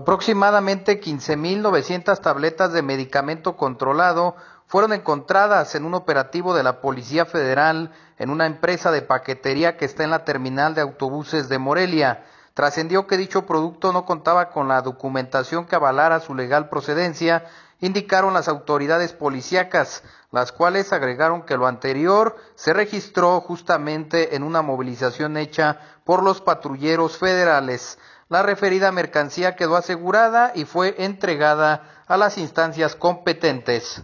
Aproximadamente 15.900 tabletas de medicamento controlado fueron encontradas en un operativo de la Policía Federal en una empresa de paquetería que está en la terminal de autobuses de Morelia trascendió que dicho producto no contaba con la documentación que avalara su legal procedencia, indicaron las autoridades policíacas, las cuales agregaron que lo anterior se registró justamente en una movilización hecha por los patrulleros federales. La referida mercancía quedó asegurada y fue entregada a las instancias competentes.